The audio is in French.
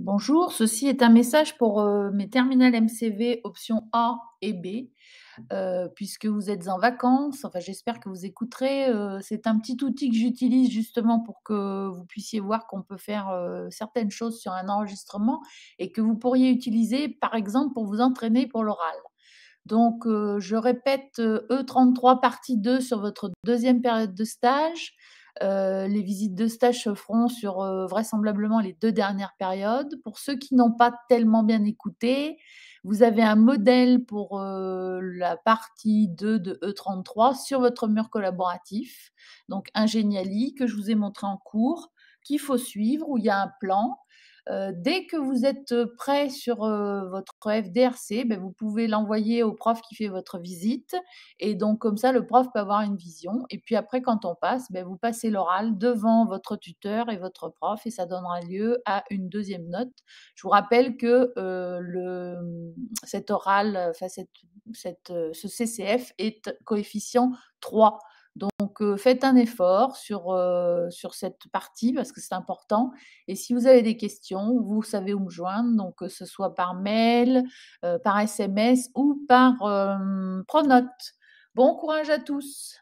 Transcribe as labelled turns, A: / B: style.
A: Bonjour, ceci est un message pour euh, mes terminales MCV option A et B. Euh, puisque vous êtes en vacances, enfin j'espère que vous écouterez. Euh, c'est un petit outil que j'utilise justement pour que vous puissiez voir qu'on peut faire certaines choses sur un enregistrement et que vous pourriez utiliser par exemple pour vous entraîner pour l'oral. Donc je répète E33 e partie 2 sur votre deuxième période de stage. Euh, les visites de stage se feront sur euh, vraisemblablement les deux dernières périodes. Pour ceux qui n'ont pas tellement bien écouté, vous avez un modèle pour euh, la partie 2 de E33 sur votre mur collaboratif, donc Ingéniali, que je vous ai montré en cours, qu'il faut suivre, où il y a un plan. Euh, dès que vous êtes euh, prêt sur euh, votre FDRC, ben, vous pouvez l'envoyer au prof qui fait votre visite. Et donc, comme ça, le prof peut avoir une vision. Et puis après, quand on passe, ben, vous passez l'oral devant votre tuteur et votre prof et ça donnera lieu à une deuxième note. Je vous rappelle que cet oral, ce CCF est coefficient 3. Donc, euh, faites un effort euh, sur, cette partie parce que c'est important. Et si vous avez des questions, vous savez où me joindre, donc que ce soit par mail, euh, par SMS ou par Pronote. Bon courage à tous!